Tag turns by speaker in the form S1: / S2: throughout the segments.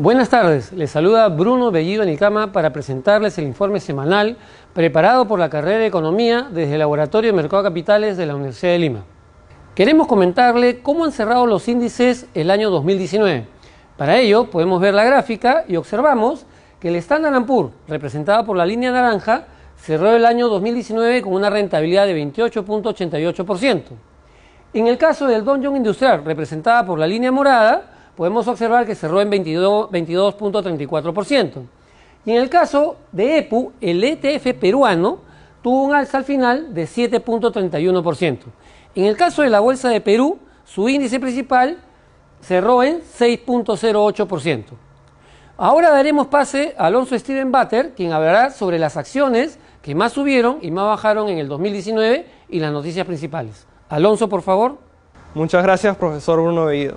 S1: Buenas tardes, les saluda Bruno Bellido Nicama para presentarles el informe semanal preparado por la carrera de Economía desde el Laboratorio de Mercado Capitales de la Universidad de Lima. Queremos comentarle cómo han cerrado los índices el año 2019. Para ello podemos ver la gráfica y observamos que el Standard Poor's, representado por la línea naranja, cerró el año 2019 con una rentabilidad de 28.88%. En el caso del Dow Industrial, representada por la línea morada, podemos observar que cerró en 22.34%. y en el caso de EPU, el ETF peruano tuvo un alza al final de 7.31%. En el caso de la Bolsa de Perú, su índice principal cerró en 6.08%. Ahora daremos pase a Alonso Steven Butter, quien hablará sobre las acciones que más subieron y más bajaron en el 2019 y las noticias principales.
S2: Alonso, por favor. Muchas gracias, profesor Bruno Bellido.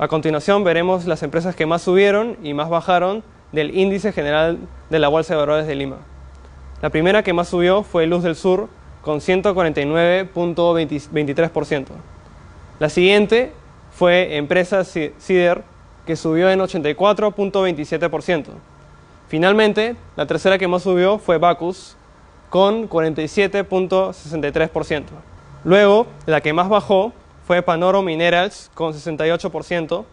S2: A continuación veremos las empresas que más subieron y más bajaron del índice general de la Bolsa de Valores de Lima. La primera que más subió fue Luz del Sur con 149.23%. La siguiente fue Empresa Cider que subió en 84.27%. Finalmente, la tercera que más subió fue Bacus con 47.63%. Luego, la que más bajó fue Panoro Minerals con 68%.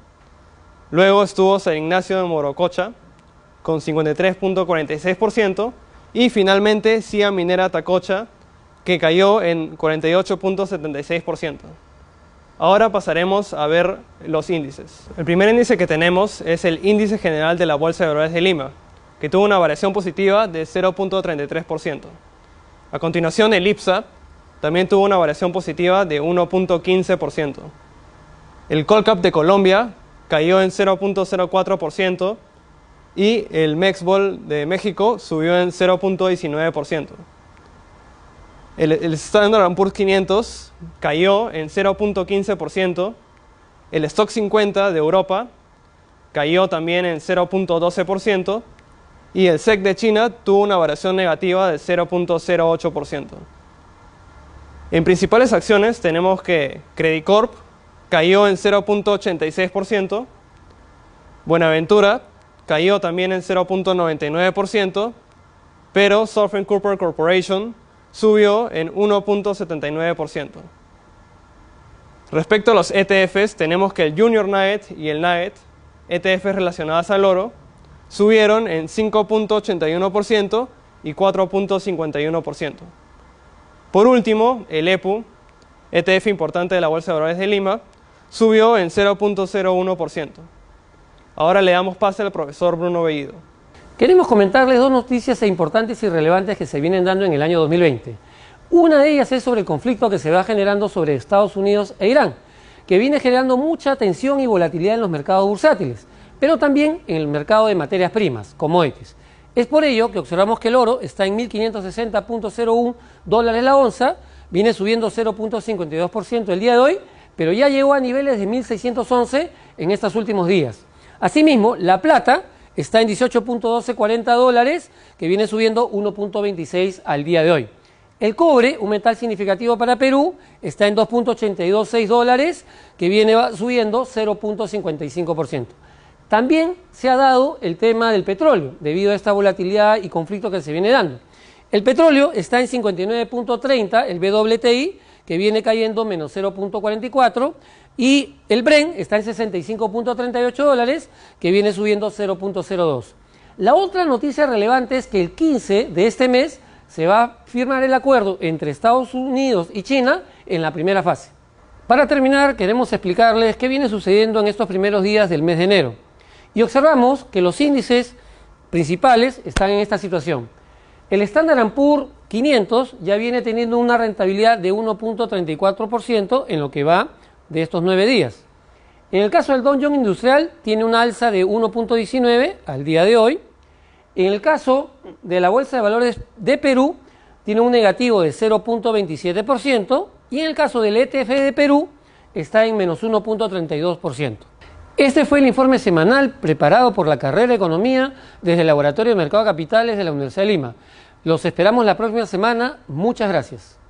S2: Luego estuvo San Ignacio de Morococha con 53.46%. Y finalmente CIA Minera Tacocha, que cayó en 48.76%. Ahora pasaremos a ver los índices. El primer índice que tenemos es el índice general de la Bolsa de Valores de Lima, que tuvo una variación positiva de 0.33%. A continuación, el IPSA, también tuvo una variación positiva de 1.15%. El Colcap de Colombia cayó en 0.04% y el Mexbol de México subió en 0.19%. El, Standard Poor's 500 cayó en 0.15%, el Stock 50 de Europa cayó también en 0.12% y el SEC de China tuvo una variación negativa de 0.08%. En principales acciones tenemos que Credit Corp. cayó en 0.86%, Buenaventura cayó también en 0.99%, pero Southern Cooper Corporation subió en 1.79%. Respecto a los ETFs, tenemos que el Junior NAET y el NAET, ETF relacionadas al oro, subieron en 5.81% y 4.51%. Por último, el EPU, ETF importante de la Bolsa de Valores de Lima, subió en 0.01%. Ahora le damos pase al profesor Bruno Bellido.
S1: Queremos comentarles dos noticias importantes y relevantes que se vienen dando en el año 2020. Una de ellas es sobre el conflicto que se va generando sobre Estados Unidos e Irán, que viene generando mucha tensión y volatilidad en los mercados bursátiles, pero también en el mercado de materias primas, como commodities. Es por ello que observamos que el oro está en 1560.01 dólares la onza, viene subiendo 0.52% el día de hoy, pero ya llegó a niveles de 1611 en estos últimos días. Asimismo, la plata está en 18.1240 dólares, que viene subiendo 1.26 al día de hoy. El cobre, un metal significativo para Perú, está en 2.826 dólares, que viene subiendo 0.55%. También se ha dado el tema del petróleo, debido a esta volatilidad y conflicto que se viene dando. El petróleo está en 59.30, el WTI, que viene cayendo menos 0.44, y el BREN está en 65.38 dólares, que viene subiendo 0.02. La otra noticia relevante es que el 15 de este mes se va a firmar el acuerdo entre Estados Unidos y China en la primera fase. Para terminar, queremos explicarles qué viene sucediendo en estos primeros días del mes de enero. Y observamos que los índices principales están en esta situación. El Standard ampur 500 ya viene teniendo una rentabilidad de 1.34% en lo que va de estos nueve días. En el caso del Dow Industrial tiene una alza de 1.19 al día de hoy. En el caso de la Bolsa de Valores de Perú tiene un negativo de 0.27% y en el caso del ETF de Perú está en menos 1.32%. Este fue el informe semanal preparado por la carrera de Economía desde el Laboratorio de Mercado de Capitales de la Universidad de Lima. Los esperamos la próxima semana. Muchas gracias.